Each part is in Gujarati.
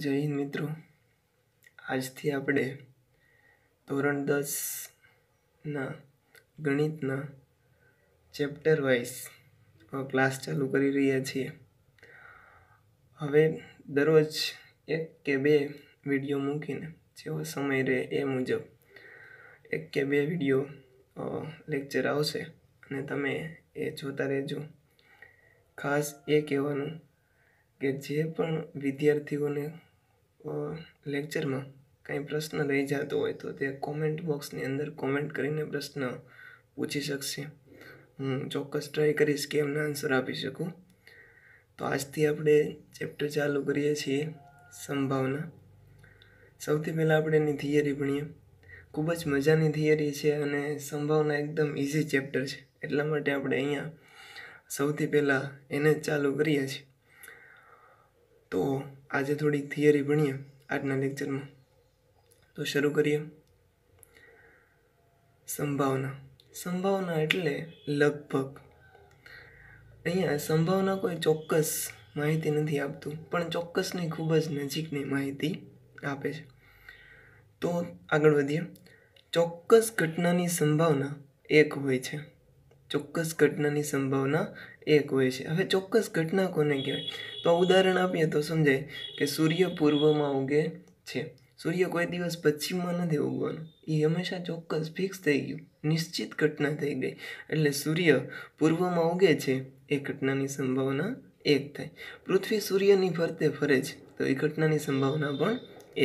જય હિન્દ મિત્રો આજથી આપણે ધોરણ દસના ગણિતના ચેપ્ટર વાઇઝ ક્લાસ ચાલુ કરી રહ્યા છીએ હવે દરરોજ એક કે બે વિડીયો મૂકીને જેવો સમય રહે એ મુજબ એક કે બે વિડીયો લેક્ચર આવશે અને તમે એ જોતા રહેજો ખાસ એ કહેવાનું કે જે પણ વિદ્યાર્થીઓને લેક્ચરમાં કાંઈ પ્રશ્ન રહી જતો હોય તો તે કોમેન્ટ બોક્સની અંદર કોમેન્ટ કરીને પ્રશ્ન પૂછી શકશે હું ચોક્કસ ટ્રાય કરીશ કે એમના આન્સર આપી શકું તો આજથી આપણે ચેપ્ટર ચાલુ કરીએ છીએ સંભાવના સૌથી પહેલાં આપણે એની થિયરી ભણીએ ખૂબ જ મજાની થિયરી છે અને સંભાવના એકદમ ઇઝી ચેપ્ટર છે એટલા માટે આપણે અહીંયા સૌથી પહેલાં એને જ ચાલુ કરીએ છીએ તો આજે થોડીક થિયરી ભણીએ આજના લેક્ચરમાં તો શરૂ કરીએ સંભાવના સંભાવના એટલે લગભગ અહીંયા સંભાવના કોઈ ચોક્કસ માહિતી નથી આપતું પણ ચોક્કસની ખૂબ જ નજીકની માહિતી આપે છે તો આગળ વધીએ ચોક્કસ ઘટનાની સંભાવના એક હોય છે ચોક્કસ ઘટનાની સંભાવના એક હોય છે હવે ચોક્કસ ઘટના કોને કહેવાય તો ઉદાહરણ આપીએ તો સમજાય કે સૂર્ય પૂર્વમાં ઉગે છે સૂર્ય કોઈ દિવસ પશ્ચિમમાં નથી ઉગવાનો એ હંમેશા ચોક્કસ ફિક્સ થઈ ગયું નિશ્ચિત ઘટના થઈ ગઈ એટલે સૂર્ય પૂર્વમાં ઉગે છે એ ઘટનાની સંભાવના એક થાય પૃથ્વી સૂર્યની ફરતે ફરે છે તો એ ઘટનાની સંભાવના પણ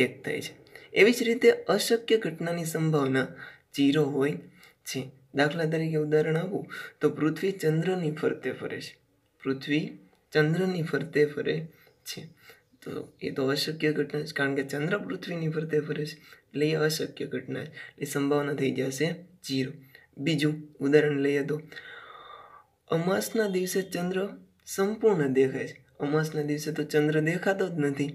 એક થાય છે એવી જ રીતે અશક્ય ઘટનાની સંભાવના જીરો હોય છે દાખલા તરીકે ઉદાહરણ આપું તો પૃથ્વી ચંદ્રની ફરતે ફરે છે પૃથ્વી ચંદ્રની ફરતે ફરે છે તો એ તો અશક્ય ઘટના છે કારણ કે ચંદ્ર પૃથ્વીની ફરતે ફરે છે એટલે એ અશક્ય ઘટના છે એટલે સંભાવના થઈ જશે જીરો બીજું ઉદાહરણ લઈએ તો અમાસના દિવસે ચંદ્ર સંપૂર્ણ દેખાય છે અમાસના દિવસે તો ચંદ્ર દેખાતો જ નથી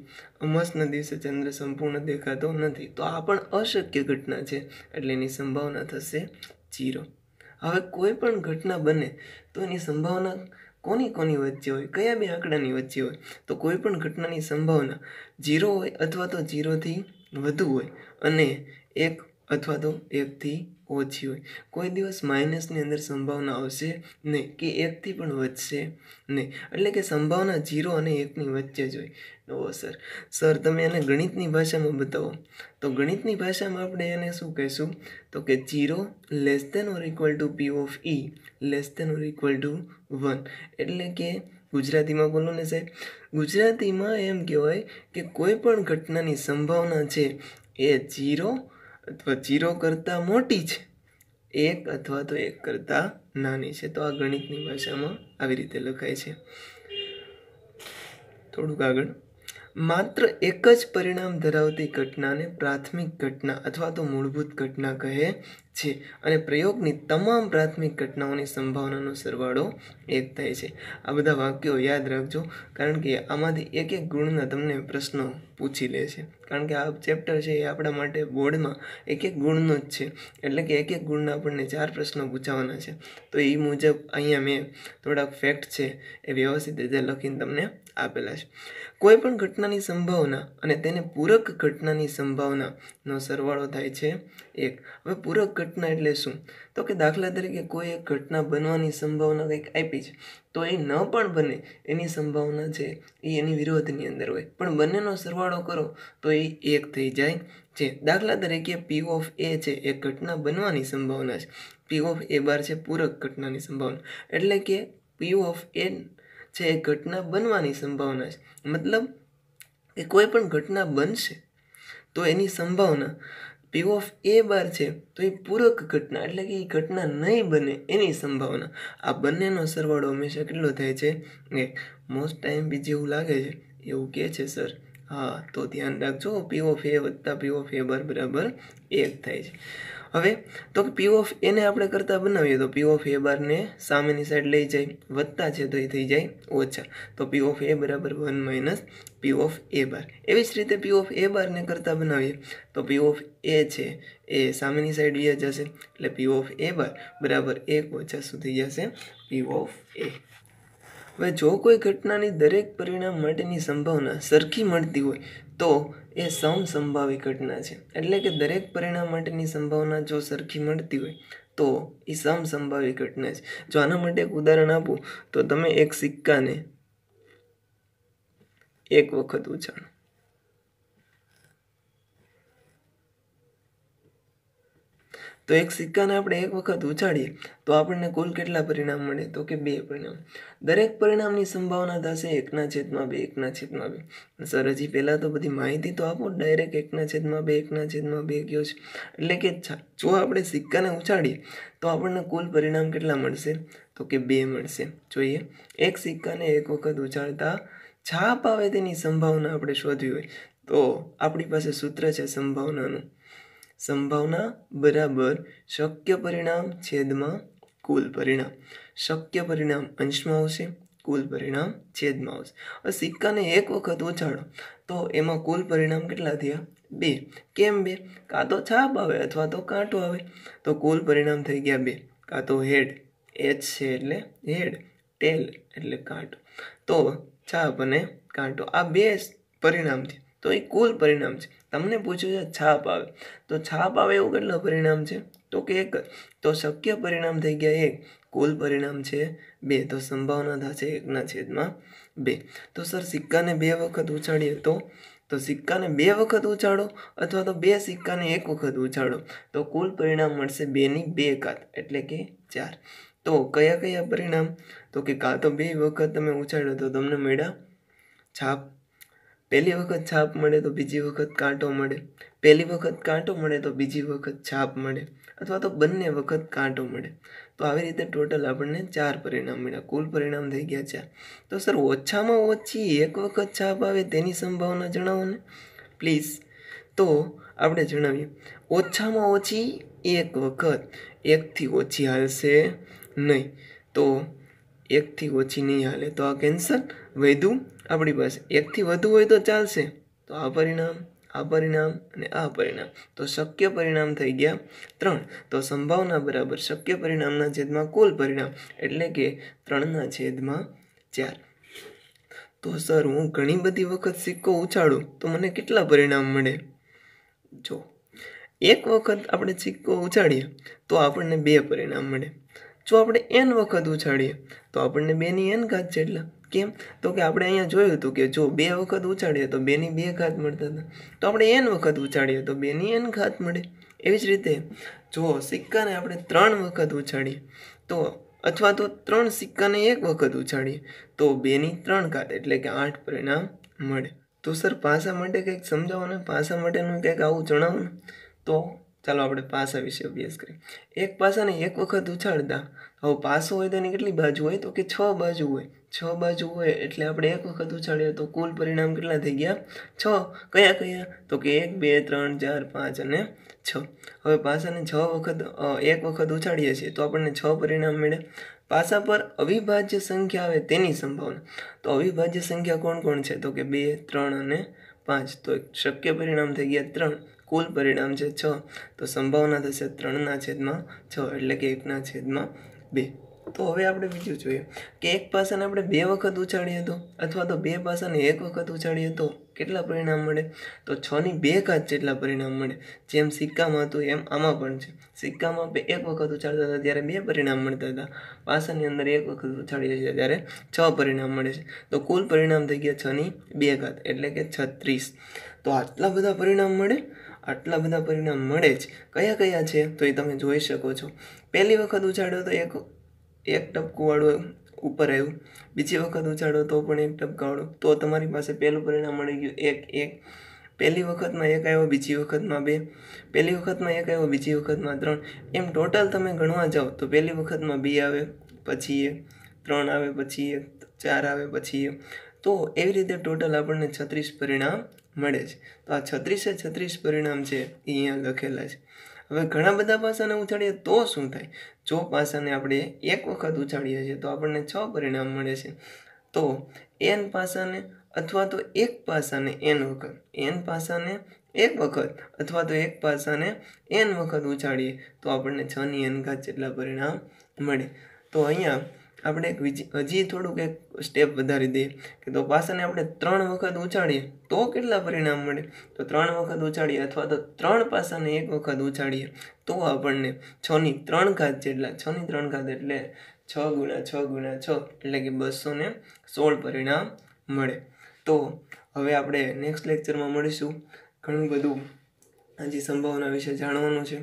અમાસના દિવસે ચંદ્ર સંપૂર્ણ દેખાતો નથી તો આ પણ અશક્ય ઘટના છે એટલે એની સંભાવના થશે જીરો હવે કોઈ પણ ઘટના બને તો એની સંભાવના કોની કોની વચ્ચે હોય કયા બે આંકડાની વચ્ચે હોય તો કોઈ પણ ઘટનાની સંભાવના જીરો હોય અથવા તો જીરોથી વધુ હોય અને એક અથવા તો એકથી ઓછી હોય કોઈ દિવસ માઇનસની અંદર સંભાવના આવશે નહીં કે એકથી પણ વધશે નહીં એટલે કે સંભાવના જીરો અને એકની વચ્ચે જ હોય ઓ સર સર તમે એને ગણિતની ભાષામાં બતાવો તો ગણિતની ભાષામાં આપણે એને શું કહીશું તો કે zero less than or equal to P of E less than or equal to one એટલે કે ગુજરાતીમાં બોલો ને સાહેબ ગુજરાતીમાં એમ કહેવાય કે કોઈ પણ ઘટનાની સંભાવના છે એ જીરો અથવા જીરો કરતાં મોટી છે એક અથવા તો એક કરતાં નાની છે તો આ ગણિતની ભાષામાં આવી રીતે લખાય છે થોડુંક આગળ માત્ર એક જ પરિણામ ધરાવતી ઘટનાને પ્રાથમિક ઘટના અથવા તો મૂળભૂત ઘટના કહે છે અને પ્રયોગની તમામ પ્રાથમિક ઘટનાઓની સંભાવનાનો સરવાળો એક થાય છે આ બધા વાક્યો યાદ રાખજો કારણ કે આમાંથી એક એક ગુણના તમને પ્રશ્નો પૂછી લે છે કારણ કે આ ચેપ્ટર છે એ આપણા માટે બોર્ડમાં એક એક ગુણનો જ છે એટલે કે એક એક ગુણના આપણને ચાર પ્રશ્નો પૂછાવાના છે તો એ મુજબ અહીંયા મેં થોડાક ફેક્ટ છે એ વ્યવસ્થિત રીતે લખીને તમને આપેલા છે કોઈ પણ ઘટનાની સંભાવના અને તેને પૂરક ઘટનાની સંભાવનાનો સરવાળો થાય છે એક હવે પૂરક ઘટના એટલે શું તો કે દાખલા તરીકે કોઈ એક ઘટના બનવાની સંભાવના કંઈક આપી છે તો એ ન પણ બને એની સંભાવના છે એ એની વિરોધની અંદર હોય પણ બંનેનો સરવાળો કરો તો એ એક થઈ જાય છે દાખલા તરીકે પી ઓફ એ છે એ ઘટના બનવાની સંભાવના છે પી ઓફ એ બાર છે પૂરક ઘટનાની સંભાવના એટલે કે પી ઓફ એ છે એ ઘટના બનવાની સંભાવના છે મતલબ કે કોઈ પણ ઘટના બનશે તો એની સંભાવના પી ઓફ એ બાર છે તો એ પૂરક ઘટના એટલે કે એ ઘટના નહીં બને એની સંભાવના આ બંનેનો સરવાળો હંમેશા કેટલો થાય છે એ મોસ્ટ ટાઈમ બીજી એવું લાગે છે એવું કહે છે સર હા તો ધ્યાન રાખજો પી ઓફ એ વધતા પી ઓફ એ બાર બરાબર એક થાય છે હવે તો પી ઓફ એને આપણે કરતાં બનાવીએ તો પી ઓફ એ બારને સામેની સાઈડ લઈ જાય વધતા છે તો એ થઈ જાય ઓછા તો પી ઓફ એ બરાબર one minus P of A bar એવી જ રીતે પી ઓફ એ બારને કરતાં બનાવીએ તો પી ઓફ એ છે એ સામેની સાઈડ વ્યા જશે એટલે પી ઓફ એ બાર બરાબર એક ઓછા સુધી જશે પી ઓફ એ હવે જો કોઈ ઘટનાની દરેક પરિણામ માટેની સંભાવના સરખી મળતી હોય તો એ સમસંભાવી ઘટના છે એટલે કે દરેક પરિણામ માટેની સંભાવના જો સરખી મળતી હોય તો એ સમસંભાવી ઘટના છે જો આના માટે એક ઉદાહરણ આપું તો તમે એક સિક્કાને એક વખત ઉછાળો તો એક સિક્કાને આપણે એક વખત ઉછાળીએ તો આપણને કુલ કેટલા પરિણામ મળે તો કે બે પરિણામ દરેક પરિણામની સંભાવના થશે એકના છેદમાં બે એકના છેદમાં બે સર હજી પહેલાં તો બધી માહિતી તો આપો ડાયરેક્ટ એકના છેદમાં બે એકના છેદમાં બે ગયો છે એટલે કે જો આપણે સિક્કાને ઉછાળીએ તો આપણને કુલ પરિણામ કેટલા મળશે તો કે બે મળશે જોઈએ એક સિક્કાને એક વખત ઉછાળતા છાપ આવે તેની સંભાવના આપણે શોધવી હોય તો આપણી પાસે સૂત્ર છે સંભાવનાનું સંભાવના બરાબર શક્ય પરિણામ છેદમાં કુલ પરિણામ શક્ય પરિણામ અંશમાં આવશે કુલ પરિણામ છેદમાં આવશે હવે સિક્કાને એક વખત ઉછાળો તો એમાં કુલ પરિણામ કેટલા થયા બે કેમ બે કાં તો છાપ આવે અથવા તો કાંટો આવે તો કુલ પરિણામ થઈ ગયા બે કાં તો હેડ એચ છે એટલે હેડ ટેલ એટલે કાંટો તો છાપ અને કાંટો આ બે પરિણામ છે તો એ કુલ પરિણામ છે તમને પૂછ્યું છે છાપ આવે તો છાપ આવે એવું કેટલા પરિણામ છે તો કે એક તો શક્ય પરિણામ થઈ ગયા એક કુલ પરિણામ છે બે તો સંભાવના થશે એકના છેદમાં બે તો સર સિક્કાને બે વખત ઉછાળીએ તો તો સિક્કાને બે વખત ઉછાળો અથવા તો બે સિક્કાને એક વખત ઉછાળો તો કુલ પરિણામ મળશે બેની બે કાત એટલે કે ચાર તો કયા કયા પરિણામ તો કે કાં તો બે વખત તમે ઉછાળો તો તમને મળ્યા છાપ પહેલી વખત છાપ મળે તો બીજી વખત કાંટો મળે પહેલી વખત કાંટો મળે તો બીજી વખત છાપ મળે અથવા તો બંને વખત કાંટો મળે તો આવી રીતે ટોટલ આપણને ચાર પરિણામ મળ્યા કુલ પરિણામ થઈ ગયા છે તો સર ઓછામાં ઓછી એક વખત છાપ આવે તેની સંભાવના જણાવો ને પ્લીઝ તો આપણે જણાવીએ ઓછામાં ઓછી એક વખત એકથી ઓછી હાલશે નહીં તો એકથી ઓછી નહીં હાલે તો આ કેન્સર વધુ આપણી પાસે એકથી વધુ હોય તો ચાલશે તો આ પરિણામ આ પરિણામ અને આ પરિણામ તો શક્ય પરિણામ થઈ ગયા ત્રણ તો સંભાવના બરાબર શક્ય પરિણામના છેદમાં કુલ પરિણામ એટલે કે ત્રણના છેદમાં ચાર તો સર હું ઘણી બધી વખત સિક્કો ઉછાળું તો મને કેટલા પરિણામ મળે જો એક વખત આપણે સિક્કો ઉછાળીએ તો આપણને બે પરિણામ મળે જો આપણે એન વખત ઉછાળીએ તો આપણને બેની એન ઘાત એટલા કેમ તો કે આપણે અહીંયા જોયું હતું કે જો બે વખત ઉછાળીએ તો બેની બે ખાત મળતા હતા તો આપણે એન વખત ઉછાળીએ તો બેની એન ખાત મળે એવી જ રીતે જો સિક્કાને આપણે ત્રણ વખત ઉછાળીએ તો અથવા તો ત્રણ સિક્કાને એક વખત ઉછાળીએ તો બેની ત્રણ ખાત એટલે કે આઠ પરિણામ મળે તો સર પાસા માટે કંઈક સમજાવો ને પાસા માટેનું કંઈક આવું જણાવો ને તો ચાલો આપણે પાસા વિશે અભ્યાસ કરીએ એક પાસાને એક વખત ઉછાળતા હવે પાસો હોય તેની કેટલી બાજુ હોય તો કે છ બાજુ હોય છ બાજુ હોય એટલે આપણે એક વખત ઉછાળીએ તો કુલ પરિણામ કેટલા થઈ ગયા છ કયા કયા તો કે એક બે ત્રણ ચાર પાંચ અને છ હવે પાસાને છ વખત એક વખત ઉછાળીએ છીએ તો આપણને છ પરિણામ મળે પાસા પર અવિભાજ્ય સંખ્યા આવે તેની સંભાવના તો અવિભાજ્ય સંખ્યા કોણ કોણ છે તો કે બે ત્રણ અને પાંચ તો શક્ય પરિણામ થઈ ગયા ત્રણ કુલ પરિણામ છે છ તો સંભાવના થશે ત્રણના છેદમાં છ એટલે કે એકના છેદમાં બે તો હવે આપણે બીજું જોઈએ કે એક પાસાને આપણે બે વખત ઉછાળીએ તો અથવા તો બે પાસાને એક વખત ઉછાળીએ તો કેટલા પરિણામ મળે તો છની બે કાચ જેટલા પરિણામ મળે જેમ સિક્કામાં હતું એમ આમાં પણ છે સિક્કામાં એક વખત ઉછાળતા હતા ત્યારે બે પરિણામ મળતા હતા પાસાની અંદર એક વખત ઉછાળીએ છીએ ત્યારે છ પરિણામ મળે છે તો કુલ પરિણામ થઈ ગયા છની બે ઘાત એટલે કે છત્રીસ તો આટલા બધા પરિણામ મળે આટલા બધા પરિણામ મળે જ કયા કયા છે તો એ તમે જોઈ શકો છો પહેલી વખત ઉછાળ્યો તો એક એક ટપકુંવાળું ઉપર આવ્યું બીજી વખત ઉછાળો તો પણ એક ટપકાવાળું તો તમારી પાસે પહેલું પરિણામ મળી ગયું એક એક પહેલી વખતમાં એક આવ્યો બીજી વખતમાં બે પહેલી વખતમાં એક આવ્યો બીજી વખતમાં ત્રણ એમ ટોટલ તમે ગણવા જાઓ તો પહેલી વખતમાં બે આવે પછી એ ત્રણ આવે પછી એક ચાર આવે પછી એ તો એવી રીતે ટોટલ આપણને છત્રીસ પરિણામ મળે છે તો આ છત્રીસે છત્રીસ પરિણામ છે એ અહીંયા લખેલા છે હવે ઘણા બધા પાસાને ઉછાળીએ તો શું થાય જો પાસાને આપણે એક વખત ઉછાળીએ છીએ તો આપણને છ પરિણામ મળે છે તો એન પાસાને અથવા તો એક પાસાને એન વખત એન પાસાને એક વખત અથવા તો એક પાસાને એન વખત ઉછાળીએ તો આપણને છની એન ઘાત જેટલા પરિણામ મળે તો અહીંયા આપણે એક હજી થોડુંક એક સ્ટેપ વધારી દઈએ કે તો પાસાને આપણે ત્રણ વખત ઉછાળીએ તો કેટલા પરિણામ મળે તો ત્રણ વખત ઉછાળીએ અથવા તો ત્રણ પાસાને એક વખત ઉછાળીએ તો આપણને છની ત્રણ ઘાત જેટલા છની ત્રણ ઘાત એટલે છ ગુણ્યા છ ગુણ્યા છ એટલે કે બસો ને સોળ પરિણામ મળે તો હવે આપણે નેક્સ્ટ લેક્ચરમાં મળીશું ઘણું બધું હજી સંભાવના વિશે જાણવાનું છે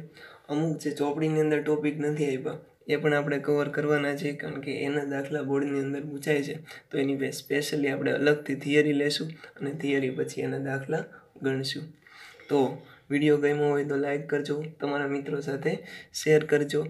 અમુક જે ચોપડીની અંદર ટોપિક નથી આપ્યા એ પણ આપણે કવર કરવાના છે કારણ કે એના દાખલા બોર્ડની અંદર પૂછાય છે તો એની બે સ્પેશિયલી આપણે અલગથી થિયરી લેશું અને થિયરી પછી એના દાખલા ગણશું તો વિડીયો ગમ્યો હોય તો લાઈક કરજો તમારા મિત્રો સાથે શેર કરજો